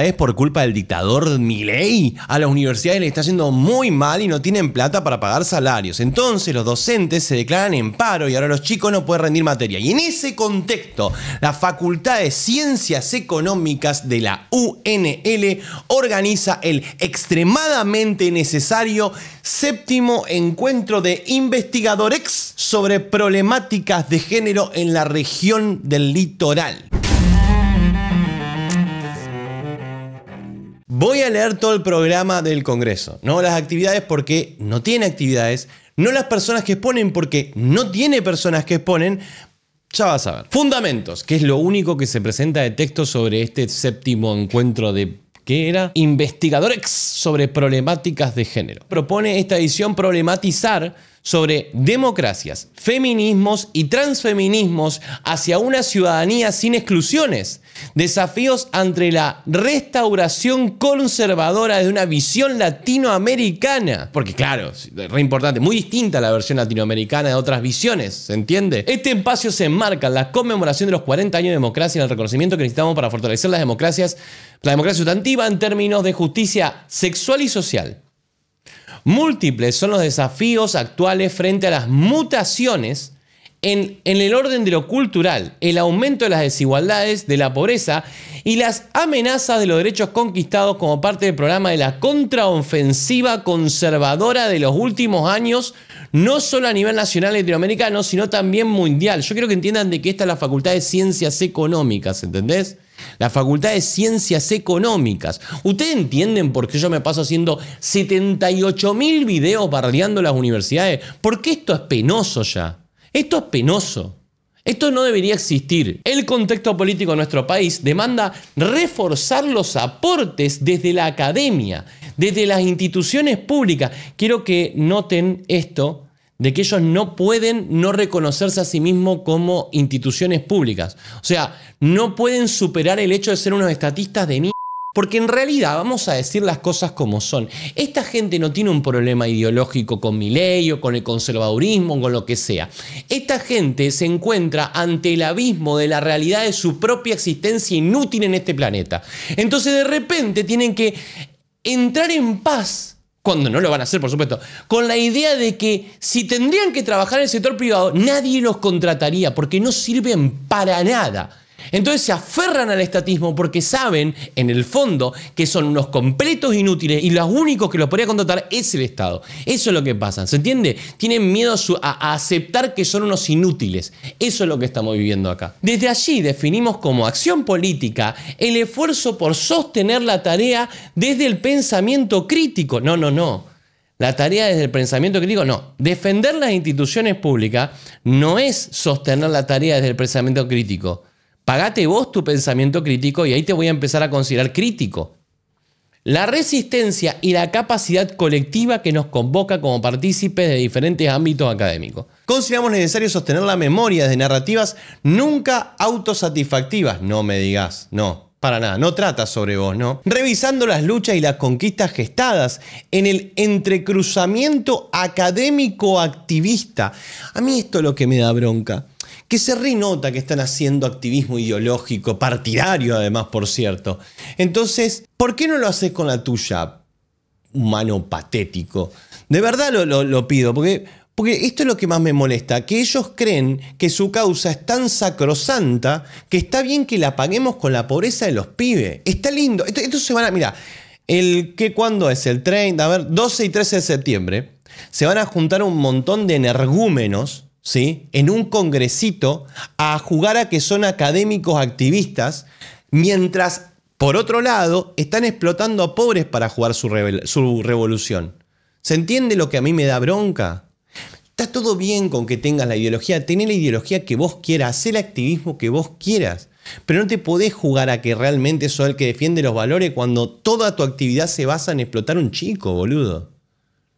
es por culpa del dictador Miley. A las universidades le está yendo muy mal y no tienen plata para pagar salarios. Entonces los docentes se declaran en paro y ahora los chicos no pueden rendir materia. Y en ese contexto, la Facultad de Ciencias Económicas de la UNL organiza el extremadamente necesario séptimo encuentro de investigadores sobre problemáticas de género en la región del litoral. voy a leer todo el programa del Congreso, no las actividades porque no tiene actividades, no las personas que exponen porque no tiene personas que exponen, ya vas a ver. Fundamentos, que es lo único que se presenta de texto sobre este séptimo encuentro de ¿Qué era investigador sobre problemáticas de género. Propone esta edición problematizar sobre democracias, feminismos y transfeminismos hacia una ciudadanía sin exclusiones, desafíos ante la restauración conservadora de una visión latinoamericana, porque claro, es re importante, muy distinta la versión latinoamericana de otras visiones, ¿se entiende? Este espacio se enmarca en la conmemoración de los 40 años de democracia y en el reconocimiento que necesitamos para fortalecer las democracias, la democracia sustantiva en términos de justicia sexual y social Múltiples son los desafíos actuales frente a las mutaciones en, el orden de lo cultural, el aumento de las desigualdades, de la pobreza y las amenazas de los derechos conquistados como parte del programa de la contraofensiva conservadora de los últimos años, no solo a nivel nacional latinoamericano, sino también mundial. Yo quiero que entiendan de que esta es la Facultad de Ciencias Económicas, ¿entendés? la Facultad de Ciencias Económicas. ¿Ustedes entienden por qué yo me paso haciendo 78.000 mil videos bardeando las universidades? Porque esto es penoso ya. Esto es penoso. Esto no debería existir. El contexto político de nuestro país demanda reforzar los aportes desde la academia, desde las instituciones públicas. Quiero que noten esto de que ellos no pueden no reconocerse a sí mismos como instituciones públicas. O sea, no pueden superar el hecho de ser unos estatistas de mierda. Porque en realidad, vamos a decir las cosas como son, esta gente no tiene un problema ideológico con mi ley o con el conservadurismo o con lo que sea. Esta gente se encuentra ante el abismo de la realidad de su propia existencia inútil en este planeta. Entonces de repente tienen que entrar en paz cuando no lo van a hacer, por supuesto, con la idea de que si tendrían que trabajar en el sector privado, nadie los contrataría porque no sirven para nada. Entonces se aferran al estatismo porque saben, en el fondo, que son unos completos inútiles y los únicos que los podría contratar es el Estado. Eso es lo que pasa, ¿se entiende? Tienen miedo a, aceptar que son unos inútiles. Eso es lo que estamos viviendo acá. Desde allí definimos como acción política el esfuerzo por sostener la tarea desde el pensamiento crítico. No, no, no. La tarea desde el pensamiento crítico, no. Defender las instituciones públicas no es sostener la tarea desde el pensamiento crítico. Pagate vos tu pensamiento crítico y ahí te voy a empezar a considerar crítico. La resistencia y la capacidad colectiva que nos convoca como partícipes de diferentes ámbitos académicos. Consideramos necesario sostener la memoria de narrativas nunca autosatisfactivas. No me digas, no. Para nada, no trata sobre vos, ¿no? Revisando las luchas y las conquistas gestadas en el entrecruzamiento académico-activista. A mí esto es lo que me da bronca que se renota que están haciendo activismo ideológico, partidario además, por cierto. Entonces, ¿por qué no lo haces con la tuya, humano patético? De verdad lo, pido, porque, porque esto es lo que más me molesta, que ellos creen que su causa es tan sacrosanta que está bien que la paguemos con la pobreza de los pibes. Está lindo. Esto, se van a... Mira, el que cuándo es, el 30, a ver, 12 y 13 de septiembre, se van a juntar un montón de energúmenos ¿sí? en un congresito a jugar a que son académicos activistas, mientras, por otro lado, están explotando a pobres para jugar su, revolución. ¿Se entiende lo que a mí me da bronca? Está todo bien con que tengas la ideología, tené la ideología que vos quieras, haz el activismo que vos quieras, pero no te podés jugar a que realmente sos el que defiende los valores cuando toda tu actividad se basa en explotar a un chico, boludo.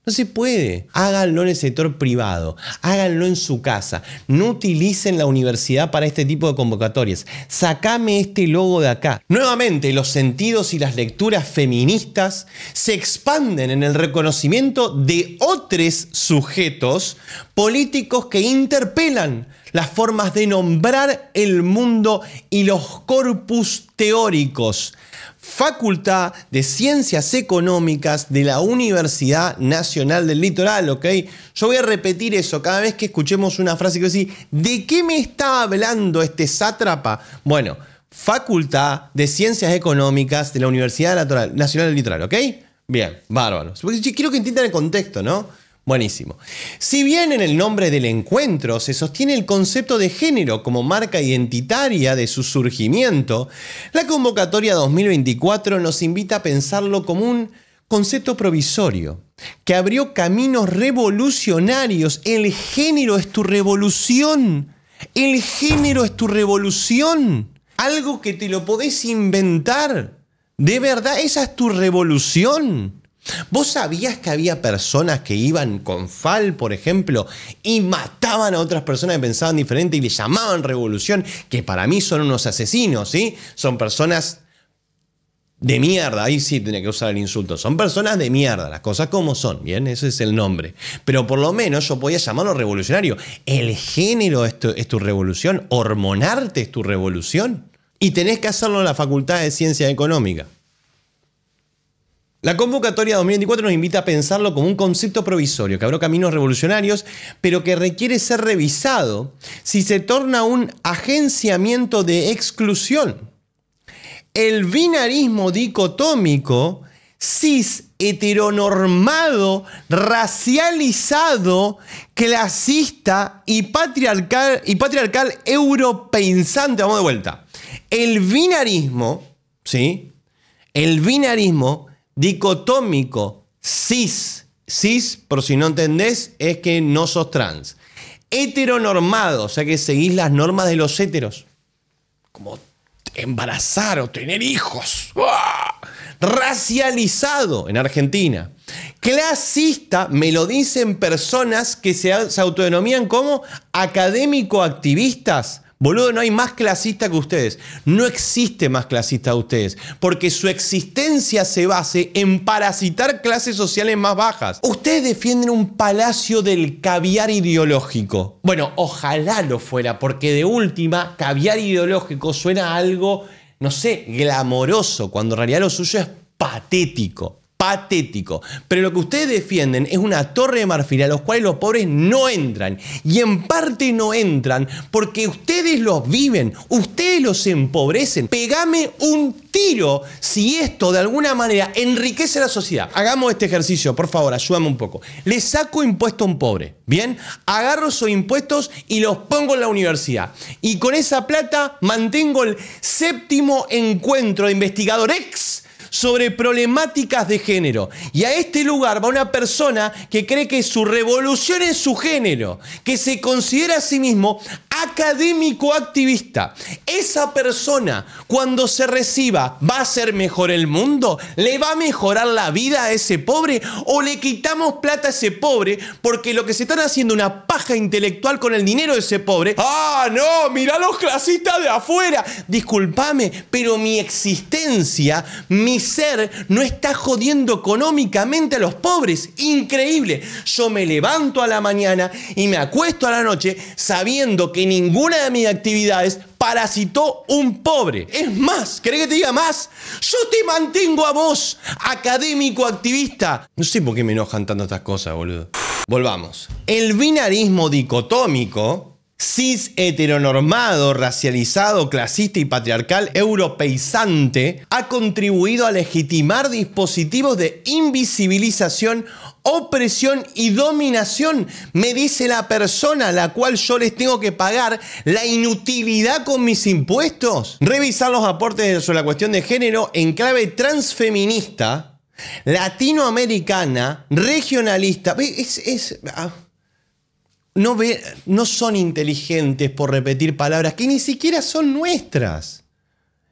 No se puede. Háganlo en el sector privado, háganlo en su casa. No utilicen la universidad para este tipo de convocatorias. Sácame este logo de acá. Nuevamente, los sentidos y las lecturas feministas se expanden en el reconocimiento de otros sujetos políticos que interpelan las formas de nombrar el mundo y los corpus teóricos Facultad de Ciencias Económicas de la Universidad Nacional del Litoral, ¿ok? Yo voy a repetir eso cada vez que escuchemos una frase que decir, ¿de qué me está hablando este sátrapa? Bueno, Facultad de Ciencias Económicas de la Universidad Nacional del Litoral, ¿ok? Bien, bárbaro. Quiero que entiendan el contexto, ¿no? Buenísimo. Si bien en el nombre del encuentro se sostiene el concepto de género como marca identitaria de su surgimiento, la convocatoria 2024 nos invita a pensarlo como un concepto provisorio, que abrió caminos revolucionarios. El género es tu revolución. El género es tu revolución. Algo que te lo podés inventar. De verdad, esa es tu revolución. ¿Vos sabías que había personas que iban con FAL, por ejemplo, y mataban a otras personas que pensaban diferente y le llamaban revolución? Que para mí son unos asesinos, ¿sí? Son personas de mierda, ahí sí tenía que usar el insulto. Son personas de mierda, las cosas como son, ¿bien? Ese es el nombre. Pero por lo menos yo podía llamarlo revolucionario. El género es tu, es tu revolución, hormonarte es tu revolución. Y tenés que hacerlo en la Facultad de Ciencias Económicas. La convocatoria 2024 nos invita a pensarlo como un concepto provisorio, que abrió caminos revolucionarios, pero que requiere ser revisado si se torna un agenciamiento de exclusión. El binarismo dicotómico, cis heteronormado, racializado, clasista y patriarcal, y patriarcal europeizante, vamos de vuelta. El binarismo, ¿sí? El binarismo dicotómico, cis, cis, por si no entendés, es que no sos trans. Heteronormado, o sea que seguís las normas de los heteros. Como embarazar o tener hijos. Racializado en Argentina. Clasista me lo dicen personas que se, se como académico-activistas Boludo, no hay más clasista que ustedes. No existe más clasista que ustedes. Porque su existencia se base en parasitar clases sociales más bajas. Ustedes defienden un palacio del caviar ideológico. Bueno, ojalá lo fuera, porque de última, caviar ideológico suena algo, no sé, glamoroso, cuando en realidad lo suyo es patético patético. Pero lo que ustedes defienden es una torre de marfil a los cuales los pobres no entran. Y en parte no entran porque ustedes los viven, ustedes los empobrecen. Pegame un tiro si esto de alguna manera enriquece a la sociedad. Hagamos este ejercicio, por favor, ayúdame un poco. Le saco impuesto a un pobre, ¿bien? Agarro esos impuestos y los pongo en la universidad. Y con esa plata mantengo el séptimo encuentro de investigador ex sobre problemáticas de género. Y a este lugar va una persona que cree que su revolución es su género, que se considera a sí mismo académico activista. Esa persona, cuando se reciba, ¿va a ser mejor el mundo? ¿Le va a mejorar la vida a ese pobre? ¿O le quitamos plata a ese pobre porque lo que se están haciendo es una paja intelectual con el dinero de ese pobre? ¡Ah, no! ¡Mirá los clasistas de afuera! Disculpame, pero mi existencia, mis ser no está jodiendo económicamente a los pobres. Increíble. Yo me levanto a la mañana y me acuesto a la noche sabiendo que ninguna de mis actividades parasitó un pobre. Es más, ¿querés que te diga más? Yo te mantengo a vos, académico activista. No sé por qué me enojan tanto estas cosas, boludo. Volvamos. El binarismo dicotómico cis heteronormado, racializado, clasista y patriarcal europeizante ha contribuido a legitimar dispositivos de invisibilización, opresión y dominación, me dice la persona a la cual yo les tengo que pagar la inutilidad con mis impuestos. Revisar los aportes sobre la cuestión de género en clave transfeminista, latinoamericana, regionalista. Ah no, son inteligentes por repetir palabras que ni siquiera son nuestras.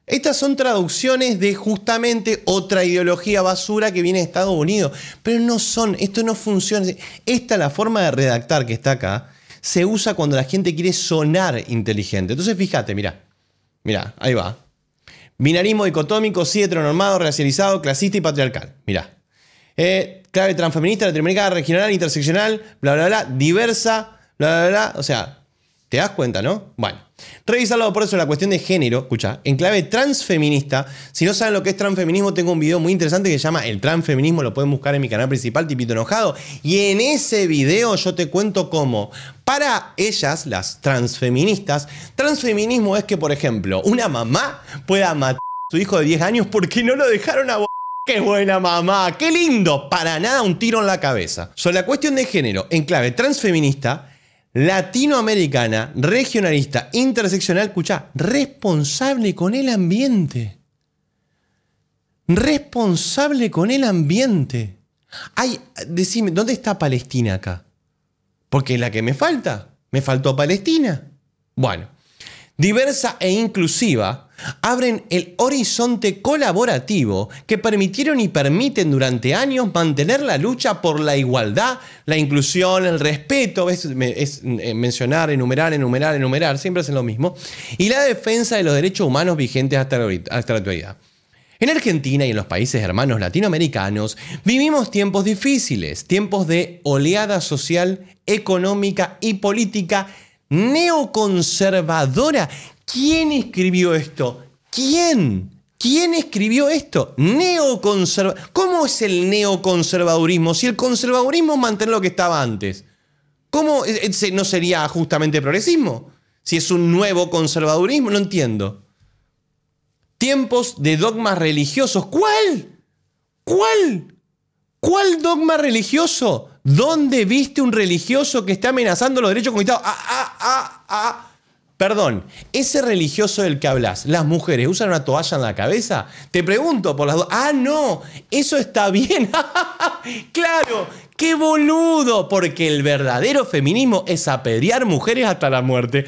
Estas son traducciones de justamente otra ideología basura que viene de Estados Unidos. Pero no son, esto no funciona. Esta es la forma de redactar que está acá. Se usa cuando la gente quiere sonar inteligente. Entonces fíjate, mira. Mira, ahí va. Binarismo dicotómico, sí, heteronormado, racializado, clasista y patriarcal. Mira. Eh, clave transfeminista, latinoamericana, regional, interseccional, bla, bla, bla, diversa, bla, bla, O sea, ¿te das cuenta, no? Bueno, revisarlo por eso la cuestión de género, escucha, en clave transfeminista. Si no saben lo que es transfeminismo, tengo un video muy interesante que se llama El transfeminismo, lo pueden buscar en mi canal principal, Tipito Enojado. Y en ese video yo te cuento cómo, para ellas, las transfeministas, transfeminismo es que, por ejemplo, una mamá pueda matar a su hijo de 10 años porque no lo dejaron a ¡Qué buena mamá! ¡Qué lindo! Para nada un tiro en la cabeza. Sobre la cuestión de género, en clave transfeminista, latinoamericana, regionalista, interseccional, escucha responsable con el ambiente. Responsable con el ambiente. Ay, decime, ¿dónde está Palestina acá? Porque es la que me falta, me faltó Palestina. Bueno, diversa e inclusiva, abren el horizonte colaborativo que permitieron y permiten durante años mantener la lucha por la igualdad, la inclusión, el respeto, es, eh, mencionar, enumerar, enumerar, enumerar, siempre hacen lo mismo, y la defensa de los derechos humanos vigentes hasta hasta la actualidad. En Argentina y en los países hermanos latinoamericanos vivimos tiempos difíciles, tiempos de oleada social, económica y política neoconservadora. ¿Quién escribió esto? ¿Quién? ¿Quién escribió esto? Neoconserva ¿Cómo es el neoconservadurismo? Si el conservadurismo mantiene lo que estaba antes, ¿cómo no sería justamente progresismo? Si es un nuevo conservadurismo, no entiendo. Tiempos de dogmas religiosos. ¿Cuál? ¿Cuál? ¿Cuál dogma religioso? ¿Dónde viste un religioso que está amenazando los derechos comunitarios? Ah, ah, ah, ah. Perdón, ese religioso del que hablas, las mujeres usan una toalla en la cabeza. Te pregunto por las dos. Ah, no, eso está bien. claro, qué boludo, porque el verdadero feminismo es apedrear mujeres hasta la muerte.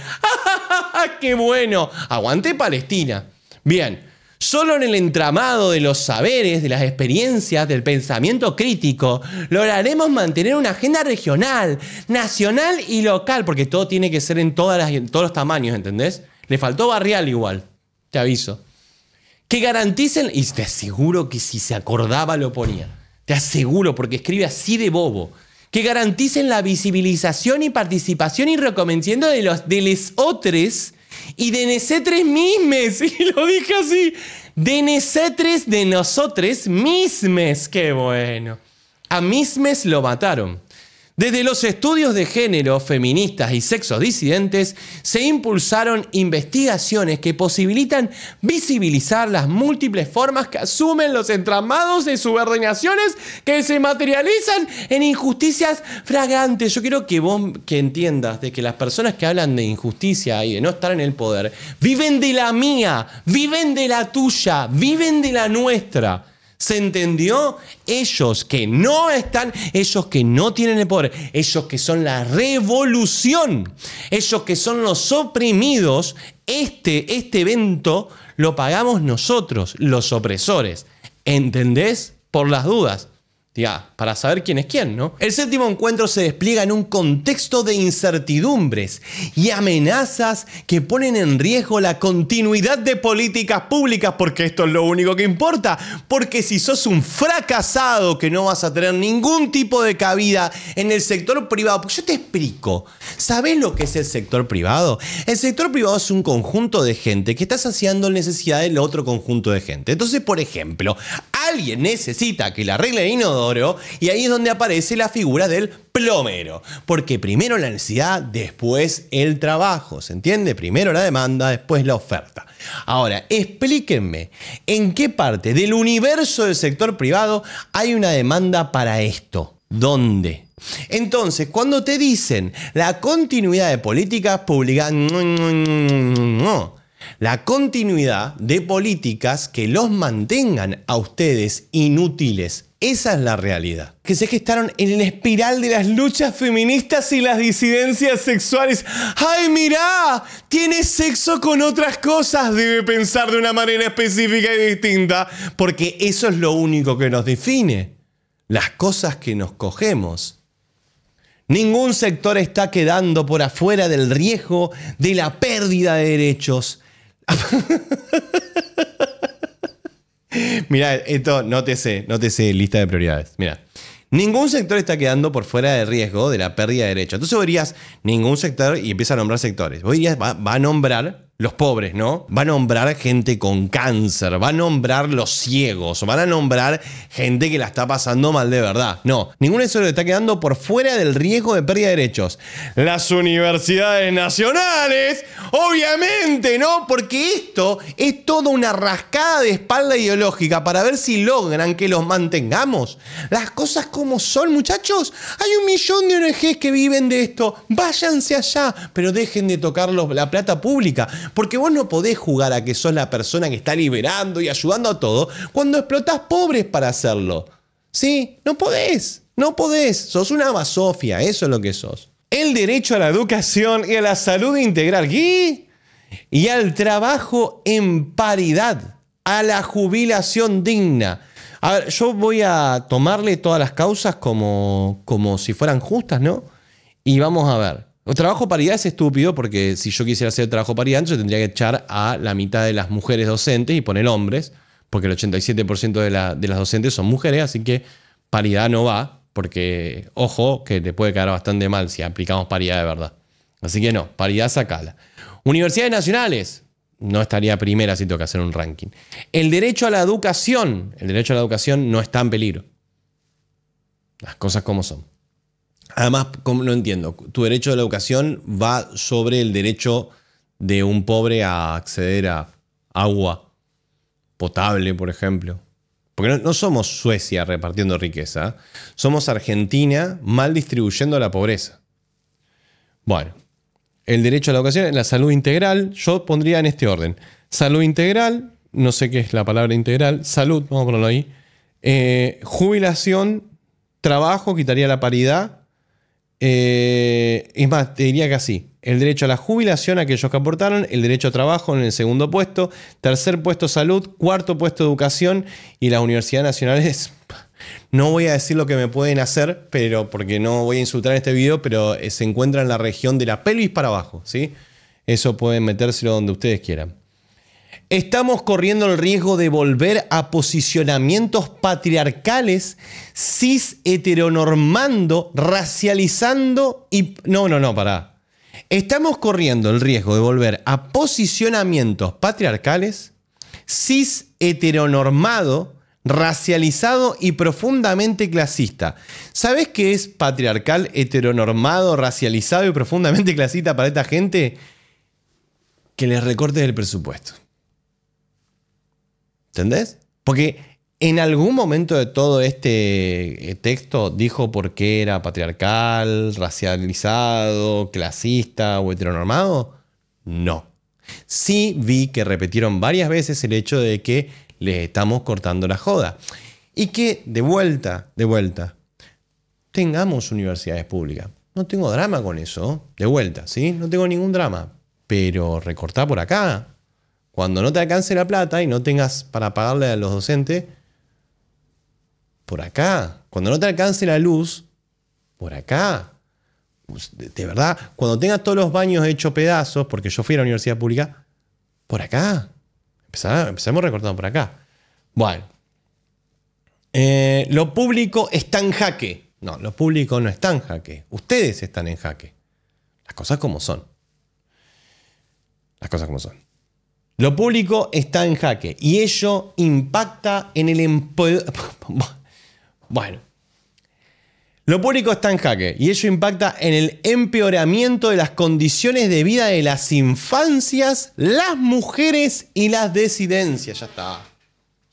qué bueno. Aguante Palestina. Bien. Solo en el entramado de los saberes, de las experiencias, del pensamiento crítico, lograremos mantener una agenda regional, nacional y local, porque todo tiene que ser en, todos los tamaños, ¿entendés? Le faltó barrial igual, te aviso. Que garanticen, y te aseguro que si se acordaba lo ponía, te aseguro, porque escribe así de bobo, que garanticen la visibilización y participación y recomendación de los, de los otros y de 3 mismes. Y lo dije así. De 3 de nosotros mismes. Qué bueno. A mismes lo mataron. Desde los estudios de género, feministas y sexos disidentes, se impulsaron investigaciones que posibilitan visibilizar las múltiples formas que asumen los entramados de subordinaciones que se materializan en injusticias fragantes. Yo quiero que vos que entiendas de que las personas que hablan de injusticia y de no estar en el poder, viven de la mía, viven de la tuya, viven de la nuestra. ¿Se entendió? Ellos que no están, ellos que no tienen el poder, ellos que son la revolución, ellos que son los oprimidos, este, este evento lo pagamos nosotros, los opresores. ¿Entendés? Por las dudas. Ya, para saber quién es quién, ¿no? El séptimo encuentro se despliega en un contexto de incertidumbres y amenazas que ponen en riesgo la continuidad de políticas públicas, porque esto es lo único que importa, porque si sos un fracasado que no vas a tener ningún tipo de cabida en el sector privado, porque yo te explico, ¿sabés lo que es el sector privado? El sector privado es un conjunto de gente que está saciando necesidades del otro conjunto de gente. Entonces, por ejemplo, alguien necesita que la regla de inodoro, ¿oh? y ahí es donde aparece la figura del plomero, porque primero la necesidad, después el trabajo, ¿se entiende? Primero la demanda, después la oferta. Ahora, explíquenme, ¿en qué parte del universo del sector privado hay una demanda para esto? ¿Dónde? Entonces, cuando te dicen la continuidad de políticas públicas, la continuidad de políticas que los mantengan a ustedes inútiles, esa es la realidad. Que se gestaron en la espiral de las luchas feministas y las disidencias sexuales. ¡Ay, mirá! Tiene sexo con otras cosas. Debe pensar de una manera específica y distinta. Porque eso es lo único que nos define. Las cosas que nos cogemos. Ningún sector está quedando por afuera del riesgo de la pérdida de derechos. Mira, esto te sé lista de prioridades. Mira. Ningún sector está quedando por fuera de riesgo de la pérdida de derechos. Entonces vos ningún sector, y empieza a nombrar sectores. Vos dirías, va a nombrar los pobres, ¿no? Va a nombrar gente con cáncer, va a nombrar los ciegos, van a nombrar gente que la está pasando mal de verdad. No, ninguno de le está quedando por fuera del riesgo de pérdida de derechos. Las universidades nacionales, obviamente, ¿no? Porque esto es toda una rascada de espalda ideológica para ver si logran que los mantengamos. Las cosas como son, muchachos. Hay un millón de ONGs que viven de esto. Váyanse allá, pero dejen de tocar la plata pública porque vos no podés jugar a que sos la persona que está liberando y ayudando a todo cuando explotás pobres para hacerlo. ¿Sí? No podés. No podés. Sos una masofia, Eso es lo que sos. El derecho a la educación y a la salud integral. ¿Qué? y al trabajo en paridad. A la jubilación digna. A ver, yo voy a tomarle todas las causas como, como si fueran justas, ¿no? Y vamos a ver. El trabajo paridad es estúpido porque si yo quisiera hacer trabajo paridad, yo tendría que echar a la mitad de las mujeres docentes y poner hombres, porque el 87% de, de las docentes son mujeres, así que paridad no va, porque ojo que te puede quedar bastante mal si aplicamos paridad de verdad. Así que no, paridad sacala. Universidades nacionales, no estaría primera si tengo que hacer un ranking. El derecho a la educación, el derecho a la educación no está en peligro. Las cosas como son. Además, no entiendo, tu derecho a la educación va sobre el derecho de un pobre a acceder a agua potable, por ejemplo. Porque no, somos Suecia repartiendo riqueza, somos Argentina mal distribuyendo la pobreza. Bueno, el derecho a la educación, la salud integral, yo pondría en este orden. Salud integral, no sé qué es la palabra integral, salud, vamos a ponerlo ahí. Eh, jubilación, trabajo, quitaría la paridad eh, es más, te diría que así. El derecho a la jubilación, aquellos que aportaron, el derecho a trabajo en el segundo puesto, tercer puesto salud, cuarto puesto educación y las universidades nacionales. No voy a decir lo que me pueden hacer, pero porque no voy a insultar en este video, pero eh, se encuentra en la región de la pelvis para abajo, ¿sí? Eso pueden metérselo donde ustedes quieran. Estamos corriendo el riesgo de volver a posicionamientos patriarcales, cis heteronormando, racializando y... No, no, no, pará. Estamos corriendo el riesgo de volver a posicionamientos patriarcales, cis heteronormado, racializado y profundamente clasista. ¿Sabes qué es patriarcal, heteronormado, racializado y profundamente clasista para esta gente? Que les recortes el presupuesto. ¿Entendés? Porque en algún momento de todo este eh, texto dijo por qué era patriarcal, racializado, clasista o heteronormado. No. Sí vi que repitieron varias veces el hecho de que les estamos cortando la joda. Y que de vuelta, de vuelta, tengamos universidades públicas. No tengo drama con eso, de vuelta, ¿sí? No tengo ningún drama. Pero recortar por acá, cuando no te alcance la plata y no tengas para pagarle a los docentes, por acá. Cuando no te alcance la luz, por acá. Pues, de verdad, cuando tengas todos los baños hechos pedazos, porque yo fui a la universidad pública, por acá. Empezamos recortando por acá. Bueno. Eh, lo público está en jaque. No, lo público no está en jaque. Ustedes están en jaque. Las cosas como son. Las cosas como son. Lo público está en jaque y ello impacta en el Bueno. Lo público está en jaque y ello impacta en el empeoramiento de las condiciones de vida de las infancias, las mujeres y las desidencias. Ya está.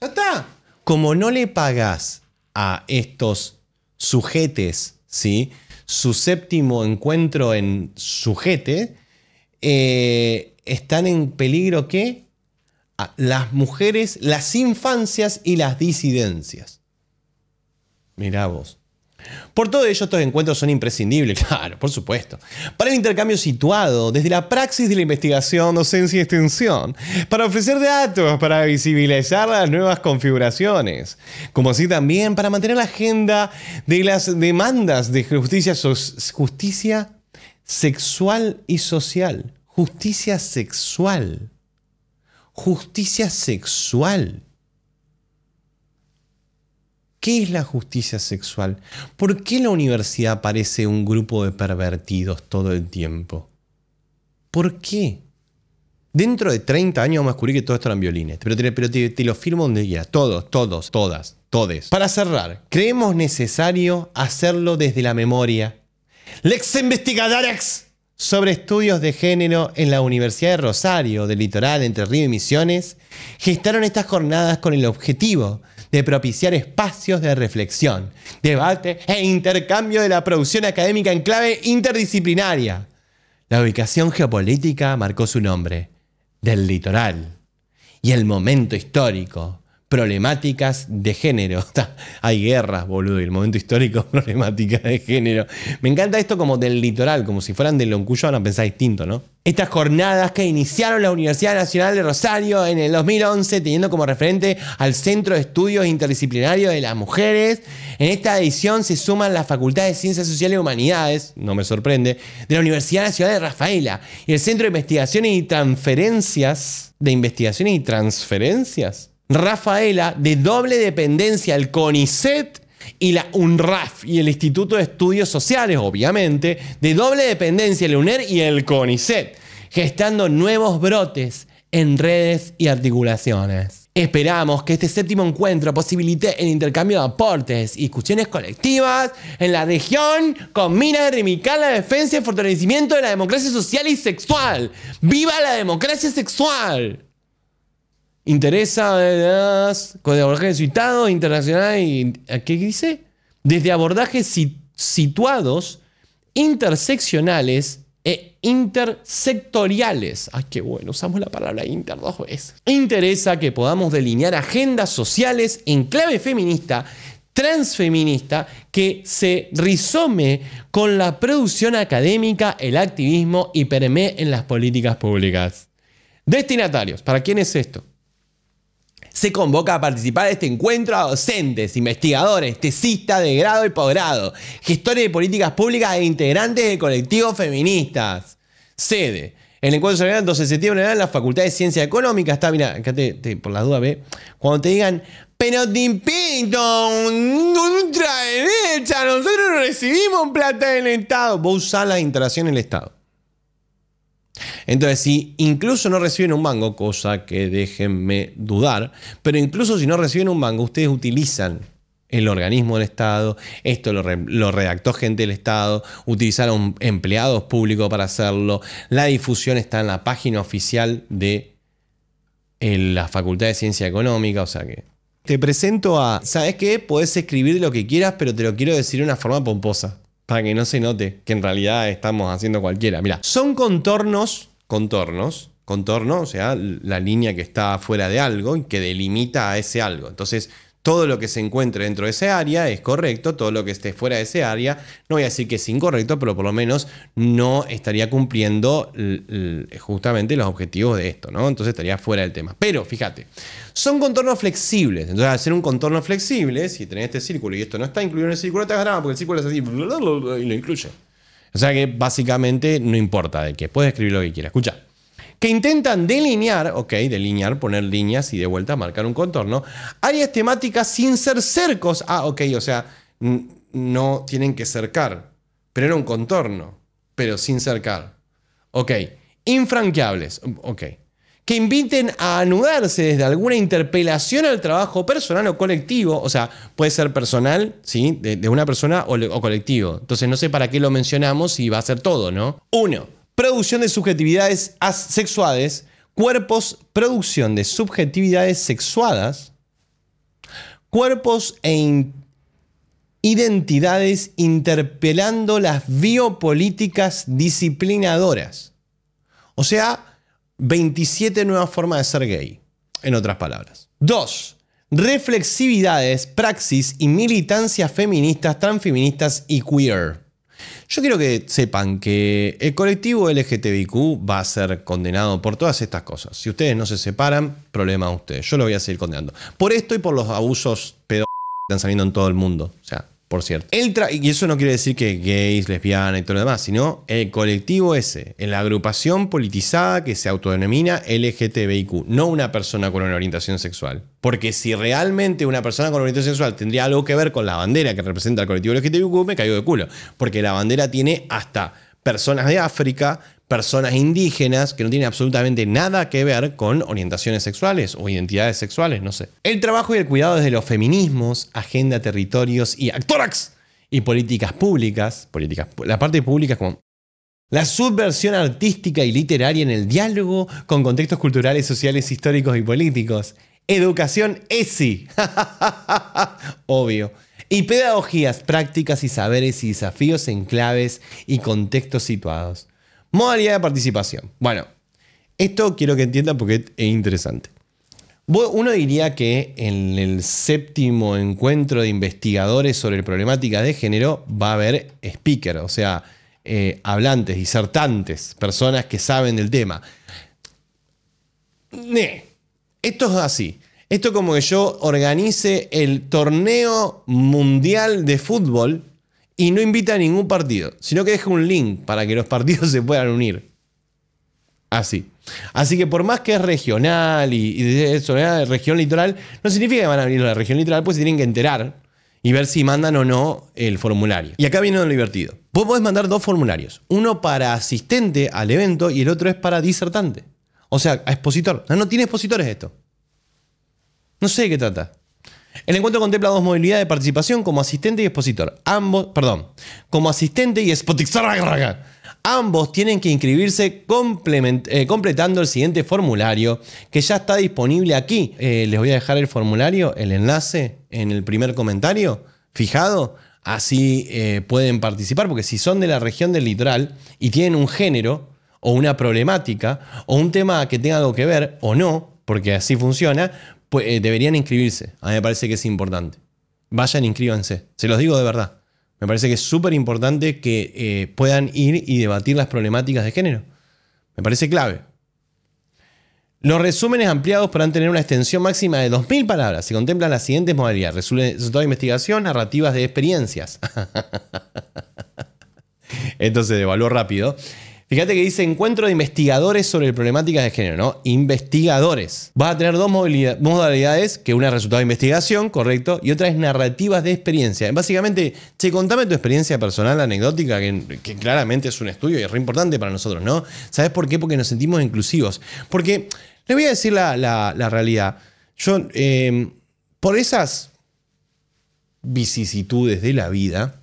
Ya está. Como no le pagas a estos sujetes, ¿sí? Su séptimo encuentro en sujete, eh, están en peligro que... Las mujeres, las infancias y las disidencias. Mirá vos. Por todo ello, estos encuentros son imprescindibles, claro, por supuesto, para el intercambio situado desde la praxis de la investigación, docencia y extensión, para ofrecer datos, para visibilizar las nuevas configuraciones, como así también para mantener la agenda de las demandas de justicia sexual y social Justicia sexual. Justicia sexual. ¿Qué es la justicia sexual? ¿Por qué la universidad parece un grupo de pervertidos todo el tiempo? ¿Por qué? Dentro de 30 años vamos a descubrir que esto eran violines. Pero, te, lo firmo donde quieras. Todos, todos, todas, todes. Para cerrar, creemos necesario hacerlo desde la memoria. Lex investigadores sobre estudios de género en la Universidad de Rosario, del litoral Entre Río y Misiones, gestaron estas jornadas con el objetivo de propiciar espacios de reflexión, debate e intercambio de la producción académica en clave interdisciplinaria. La ubicación geopolítica marcó su nombre, del litoral, y el momento histórico, problemáticas de género. Hay guerras, boludo, y el momento histórico, problemática de género. Me encanta esto como del litoral, como si fueran de Loncuyo, van a pensar distinto, ¿no? Estas jornadas que iniciaron la Universidad Nacional de Rosario en el 2011, teniendo como referente al Centro de Estudios Interdisciplinarios de las Mujeres, en esta edición se suman las Facultades de Ciencias Sociales y Humanidades, no me sorprende, de la Universidad Nacional de Rafaela y el Centro de Investigaciones y Transferencias, de Investigaciones y Transferencias Rafaela de doble dependencia al CONICET y la UNRAF y el Instituto de Estudios Sociales, obviamente, de doble dependencia el UNER y el CONICET, gestando nuevos brotes en redes y articulaciones. Esperamos que este séptimo encuentro posibilite el intercambio de aportes y discusiones colectivas en la región con mina de reivindicar la defensa y fortalecimiento de la democracia social y sexual. ¡Viva la democracia sexual! Interesa con abordajes situados, internacionales. ¿Qué dice? Desde abordajes situados, interseccionales e intersectoriales. Ay, ah, qué bueno, usamos la palabra inter dos veces. Interesa que podamos delinear agendas sociales en clave feminista, transfeminista, que se rizome con la producción académica, el activismo y permee en las políticas públicas. Destinatarios, ¿para quién es esto? se convoca a participar de este encuentro a docentes, investigadores, tesistas de grado y posgrado, gestores de políticas públicas e integrantes de colectivos feministas. Sede. El encuentro se el 12 de septiembre en la Facultad de Ciencias Económicas. Está, mira, por la duda ve. Cuando te digan, pero ¡Ultra derecha! nosotros recibimos plata del Estado. Vos usás las en del Estado. Entonces, si incluso no reciben un mango, cosa que déjenme dudar, pero incluso si no reciben un mango, ustedes utilizan el organismo del Estado, esto lo, redactó gente del Estado, utilizaron empleados públicos para hacerlo, la difusión está en la página oficial de eh, la Facultad de Ciencia Económica, o sea que... Te presento a, ¿sabes qué? Puedes escribir lo que quieras, pero te lo quiero decir de una forma pomposa para que no se note que en realidad estamos haciendo cualquiera. Mira, son contornos, contornos, contorno, o sea, la línea que está fuera de algo y que delimita a ese algo. Entonces, todo lo que se encuentre dentro de ese área es correcto, todo lo que esté fuera de ese área, no voy a decir que es incorrecto, pero por lo menos no estaría cumpliendo justamente los objetivos de esto, ¿no? Entonces estaría fuera del tema. Pero fíjate, son contornos flexibles. Entonces, al ser un contorno flexible, si tenés este círculo y esto no está incluido en el círculo, te agarraba porque el círculo es así y lo incluye. O sea que básicamente no importa de qué, puedes escribir lo que quieras. Escucha que intentan delinear, ok, delinear, poner líneas y de vuelta marcar un contorno, áreas temáticas sin ser cercos. Ah, ok, o sea, no tienen que cercar, pero era un contorno, pero sin cercar. Ok, infranqueables, mm, ok. Que inviten a anudarse desde alguna interpelación al trabajo personal o colectivo, o sea, puede ser personal, ¿sí? De, una persona o, colectivo. Entonces no sé para qué lo mencionamos y va a ser todo, ¿no? Uno, producción de subjetividades sexuales, cuerpos, producción de subjetividades sexuadas, cuerpos e identidades interpelando las biopolíticas disciplinadoras. O sea, 27 nuevas formas de ser gay, en otras palabras. 2. Reflexividades, praxis y militancias feministas, transfeministas y queer. Yo quiero que sepan que el colectivo LGTBIQ va a ser condenado por todas estas cosas. Si ustedes no se separan, problema a ustedes. Yo lo voy a seguir condenando. Por esto y por los abusos pedos que están saliendo en todo el mundo. O sea, por cierto. El y eso no quiere decir que gays, lesbianas y todo lo demás, sino el colectivo ese, en la agrupación politizada que se autodenomina LGTBIQ, no una persona con una orientación sexual. Porque si realmente una persona con orientación sexual tendría algo que ver con la bandera que representa al colectivo LGTBIQ, me caigo de culo. Porque la bandera tiene hasta personas de África, personas indígenas que no tienen absolutamente nada que ver con orientaciones sexuales o identidades sexuales, no sé. El trabajo y el cuidado desde los feminismos, agenda, territorios y actórax y políticas públicas, políticas, la parte pública es como la subversión artística y literaria en el diálogo con contextos culturales, sociales, históricos y políticos. Educación ESI. Obvio y pedagogías, prácticas y saberes y desafíos en claves y contextos situados. Modalidad de participación. Bueno, esto quiero que entiendan porque es interesante. Uno diría que en el séptimo encuentro de investigadores sobre problemática de género va a haber speaker, o sea, eh, hablantes, disertantes, personas que saben del tema. esto es así. Esto como que yo organice el torneo mundial de fútbol y no invita a ningún partido, sino que deje un link para que los partidos se puedan unir. Así. Así que por más que es regional y, eso, ¿eh? región litoral, no significa que van a venir a la región litoral, pues se tienen que enterar y ver si mandan o no el formulario. Y acá viene lo divertido. Vos podés mandar dos formularios, uno para asistente al evento y el otro es para disertante. O sea, a expositor. no tiene expositores esto. No sé de qué trata. El encuentro contempla dos movilidades de participación como asistente y expositor. Ambos, perdón, como asistente y expositor. Ambos tienen que inscribirse eh, completando el siguiente formulario que ya está disponible aquí. Eh, les voy a dejar el formulario, el enlace en el primer comentario fijado. Así eh, pueden participar, porque si son de la región del litoral y tienen un género o una problemática o un tema que tenga algo que ver o no, porque así funciona, eh, deberían inscribirse. A mí me parece que es importante. Vayan, inscríbanse. Se los digo de verdad. Me parece que es súper importante que eh, puedan ir y debatir las problemáticas de género. Me parece clave. Los resúmenes ampliados podrán tener una extensión máxima de 2.000 palabras. Se contemplan las siguientes modalidades. Resultado de investigación, narrativas de experiencias. Entonces, devaluó rápido. Fíjate que dice encuentro de investigadores sobre problemáticas de género, ¿no? Investigadores. Vas a tener dos modalidades, que una es resultado de investigación, correcto, y otra es narrativas de experiencia. Básicamente, che, contame tu experiencia personal, anecdótica, que, claramente es un estudio y es re importante para nosotros, ¿no? ¿Sabes por qué? Porque nos sentimos inclusivos. Porque, le voy a decir la, realidad. Yo, eh, por esas vicisitudes de la vida,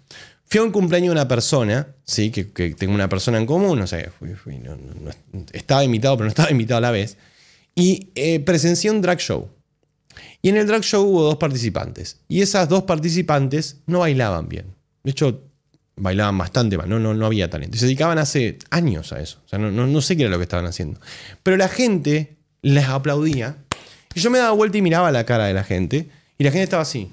Fui a un cumpleaños de una persona, ¿sí? que, tengo una persona en común, no, estaba invitado, pero no estaba invitado a la vez, y eh, presencié un drag show. Y en el drag show hubo dos participantes, y esas dos participantes no bailaban bien. De hecho, bailaban bastante mal, no, no, había talento. se dedicaban hace años a eso, o no, no sé qué era lo que estaban haciendo. Pero la gente les aplaudía, y yo me daba vuelta y miraba la cara de la gente, y la gente estaba así.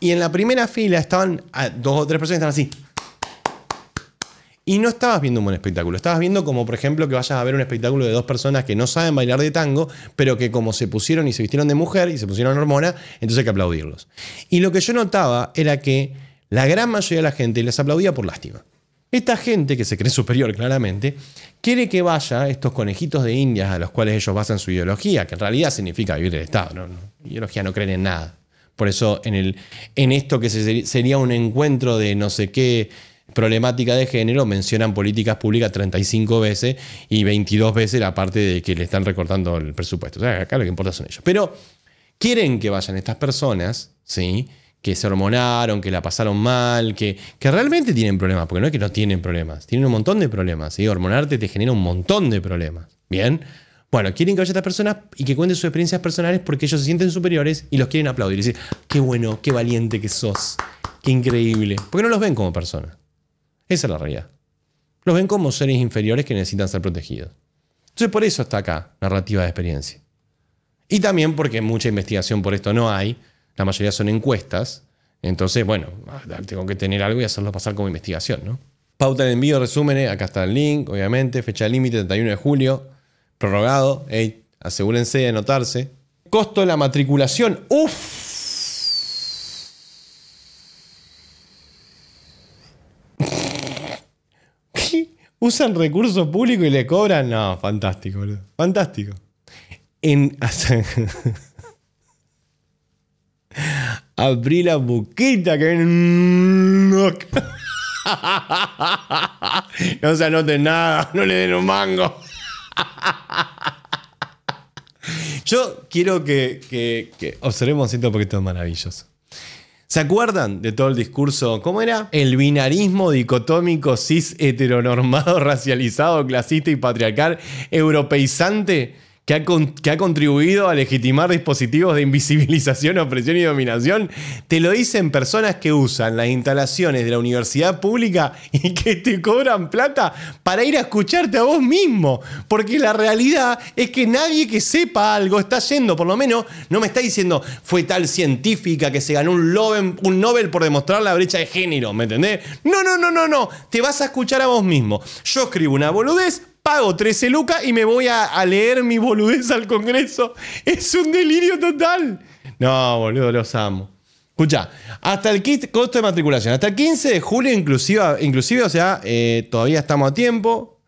Y en la primera fila estaban ah, dos o tres personas que estaban así. Y no estabas viendo un buen espectáculo, estabas viendo como por ejemplo que vayas a ver un espectáculo de dos personas que no saben bailar de tango, pero que como se pusieron y se vistieron de mujer y se pusieron hormona, entonces hay que aplaudirlos. Y lo que yo notaba era que la gran mayoría de la gente les aplaudía por lástima. Esta gente que se cree superior claramente, quiere que vaya estos conejitos de indias a los cuales ellos basan su ideología, que en realidad significa vivir el Estado, ideología no creen en nada. Por eso en, el, en esto que sería un encuentro de no sé qué problemática de género, mencionan políticas públicas 35 veces y 22 veces la parte de que le están recortando el presupuesto. O sea, acá lo que importa son ellos. Pero quieren que vayan estas personas, ¿sí? que se hormonaron, que la pasaron mal, que, que, realmente tienen problemas, porque no es que no tienen problemas, tienen un montón de problemas. ¿sí? Hormonarte te genera un montón de problemas. Bien. Bueno, quieren que vaya a estas personas y que cuenten sus experiencias personales porque ellos se sienten superiores y los quieren aplaudir. Y decir, qué bueno, qué valiente que sos, qué increíble. Porque no los ven como personas. Esa es la realidad. Los ven como seres inferiores que necesitan ser protegidos. Entonces por eso está acá, narrativa de experiencia. Y también porque mucha investigación por esto no hay, la mayoría son encuestas, entonces bueno, ah, tengo que tener algo y hacerlo pasar como investigación, ¿no? Pauta de envío, resúmenes, acá está el link, obviamente, fecha límite 31 de julio prorrogado. asegúrense de anotarse. Costo de la matriculación. ¡Uf! usan recursos públicos y le cobran. No, fantástico, boludo. Fantástico. En. Abrí la boquita que. no se anoten nada, no le den un mango. Yo quiero que, observemos esto porque esto maravilloso. ¿Se acuerdan de todo el discurso? ¿Cómo era? El binarismo dicotómico cis heteronormado, racializado, clasista y patriarcal, europeizante que ha, contribuido a legitimar dispositivos de invisibilización, opresión y dominación, te lo dicen personas que usan las instalaciones de la universidad pública y que te cobran plata para ir a escucharte a vos mismo. Porque la realidad es que nadie que sepa algo está yendo, por lo menos no me está diciendo fue tal científica que se ganó un, un Nobel por demostrar la brecha de género, ¿me entendés? No, no, no, no, no, te vas a escuchar a vos mismo. Yo escribo una boludez, pago 13 lucas y me voy a, leer mi boludez al Congreso. Es un delirio total. No, boludo, los amo. Escucha, hasta el costo de matriculación, hasta el 15 de julio inclusive, inclusive o sea, eh, todavía estamos a tiempo,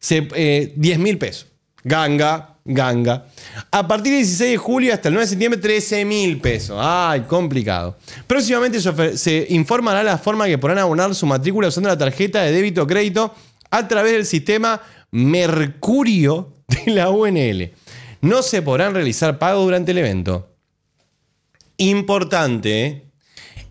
se, 10 eh, mil pesos. Ganga, ganga. A partir del 16 de julio hasta el 9 de septiembre, 13 mil pesos. Ay, complicado. Próximamente se informará la forma que podrán abonar su matrícula usando la tarjeta de débito o crédito a través del sistema Mercurio de la UNL. No se podrán realizar pagos durante el evento. Importante, ¿eh?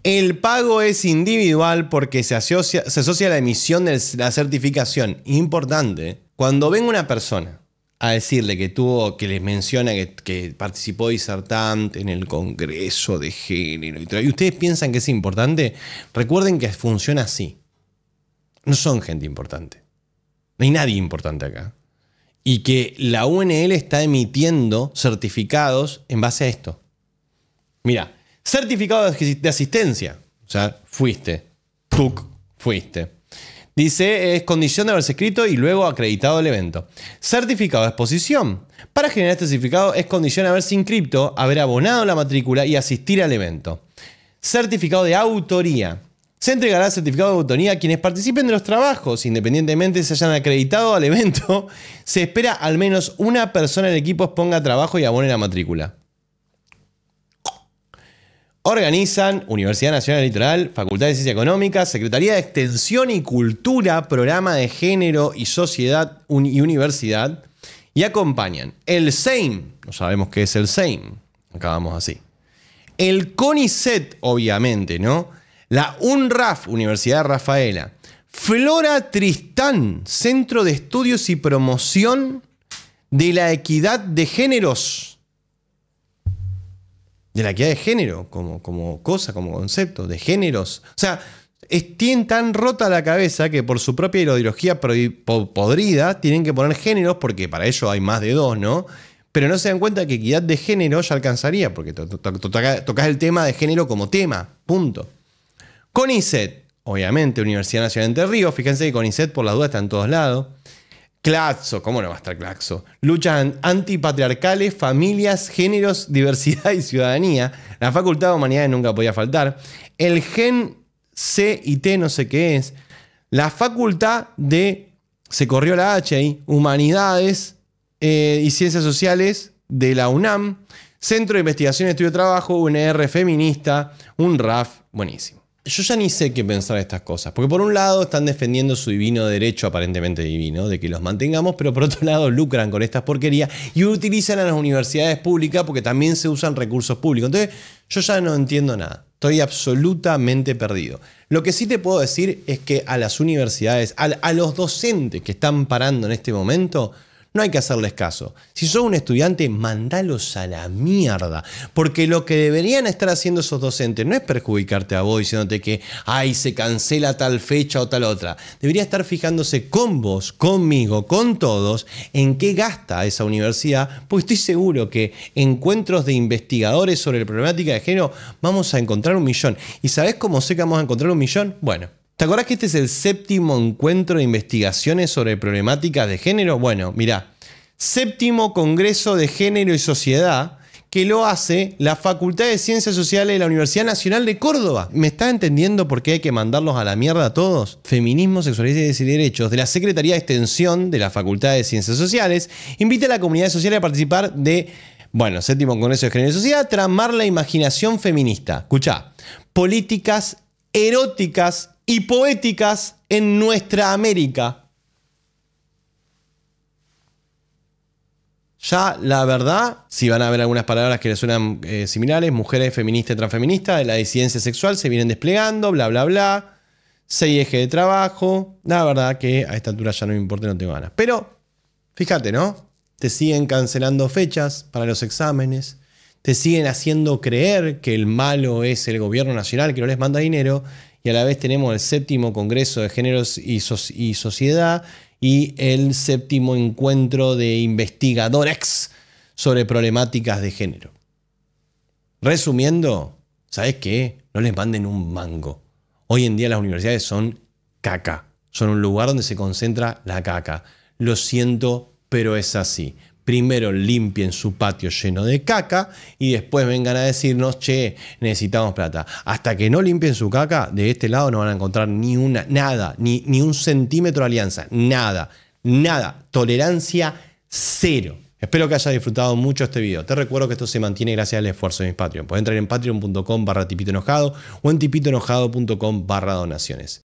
El pago es individual porque se asocia, a la emisión de la certificación. Importante. ¿eh? Cuando venga una persona a decirle que tuvo, que les menciona que, que participó disertante en el Congreso de Género y ustedes piensan que es importante, recuerden que funciona así. No son gente importante. No hay nadie importante acá. Y que la UNL está emitiendo certificados en base a esto. Mira, certificado de asistencia. O sea, fuiste. tú fuiste. Dice, es condición de haberse escrito y luego acreditado el evento. Certificado de exposición. Para generar este certificado es condición de haberse inscripto, haber abonado la matrícula y asistir al evento. Certificado de autoría. Se entregará certificado de autonía a quienes participen de los trabajos, independientemente de se hayan acreditado al evento. Se espera al menos una persona del equipo exponga trabajo y abone la matrícula. Organizan Universidad Nacional Litoral, Facultad de Ciencias Económicas, Secretaría de Extensión y Cultura, Programa de Género y Sociedad y Universidad. Y acompañan el SEIM, no sabemos qué es el SEIM, acabamos así. El CONICET, obviamente, ¿no? La UNRAF, Universidad Rafaela. Flora Tristán, Centro de Estudios y Promoción de la Equidad de Géneros. De la equidad de género, como, como cosa, como concepto, de géneros. O sea, tienen tan rota la cabeza que por su propia ideología podrida tienen que poner géneros, porque para ello hay más de dos, ¿no? Pero no se dan cuenta que equidad de género ya alcanzaría, porque tocas el tema de género como tema, punto. CONICET, obviamente, Universidad Nacional de Entre Ríos. Fíjense que CONICET, por las dudas, está en todos lados. Claxo, ¿cómo no va a estar Claxo? Luchas antipatriarcales, familias, géneros, diversidad y ciudadanía. La Facultad de Humanidades nunca podía faltar. El Gen C y no sé qué es. La Facultad de, se corrió la H ahí, Humanidades eh, y Ciencias Sociales de la UNAM. Centro de Investigación, y Estudio, de Trabajo, UNR e Feminista, un RAF, buenísimo yo ya ni sé qué pensar de estas cosas. Porque por un lado están defendiendo su divino derecho, aparentemente divino, de que los mantengamos, pero por otro lado lucran con estas porquerías y utilizan a las universidades públicas porque también se usan recursos públicos. Entonces, yo ya no entiendo nada. Estoy absolutamente perdido. Lo que sí te puedo decir es que a las universidades, a, los docentes que están parando en este momento, no hay que hacerles caso. Si sos un estudiante, mandalos a la mierda. Porque lo que deberían estar haciendo esos docentes no es perjudicarte a vos diciéndote que, ay, se cancela tal fecha o tal otra. Debería estar fijándose con vos, conmigo, con todos, en qué gasta esa universidad. Porque estoy seguro que encuentros de investigadores sobre la problemática de género vamos a encontrar un millón. ¿Y sabés cómo sé que vamos a encontrar un millón? Bueno, ¿Te acordás que este es el séptimo encuentro de investigaciones sobre problemáticas de género? Bueno, mira, séptimo Congreso de Género y Sociedad que lo hace la Facultad de Ciencias Sociales de la Universidad Nacional de Córdoba. ¿Me está entendiendo por qué hay que mandarlos a la mierda a todos? Feminismo, sexualidad y derechos de la Secretaría de Extensión de la Facultad de Ciencias Sociales invita a la comunidad social a participar de, bueno, séptimo Congreso de Género y Sociedad, tramar la imaginación feminista. Escuchá, políticas eróticas y poéticas en nuestra América. Ya, la verdad, si van a ver algunas palabras que les suenan eh, similares, mujeres feministas y transfeministas, la disidencia sexual se vienen desplegando, bla, bla, bla, seis ejes de trabajo, la verdad que a esta altura ya no me importa, no tengo ganas. Pero, fíjate, ¿no? Te siguen cancelando fechas para los exámenes, te siguen haciendo creer que el malo es el gobierno nacional que no les manda dinero y a la vez tenemos el séptimo Congreso de Géneros y, y Sociedad y el séptimo encuentro de investigadores sobre problemáticas de género. Resumiendo, ¿sabes qué? No les manden un mango. Hoy en día las universidades son caca, son un lugar donde se concentra la caca. Lo siento, pero es así primero limpien su patio lleno de caca y después vengan a decirnos, che, necesitamos plata. Hasta que no limpien su caca, de este lado no van a encontrar ni una, nada, ni, ni un centímetro de alianza, nada, nada, tolerancia cero. Espero que hayas disfrutado mucho este video. Te recuerdo que esto se mantiene gracias al esfuerzo de mis Patreon. Puedes entrar en patreon.com barra tipito enojado o en tipitoenojado.com barra donaciones.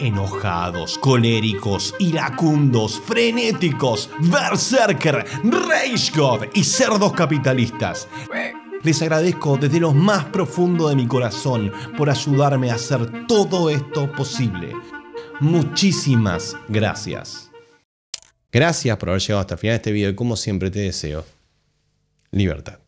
Enojados, coléricos, iracundos, frenéticos, berserker, rage y cerdos capitalistas. Les agradezco desde lo más profundo de mi corazón por ayudarme a hacer todo esto posible. Muchísimas gracias. Gracias por haber llegado hasta el final de este video y como siempre te deseo libertad.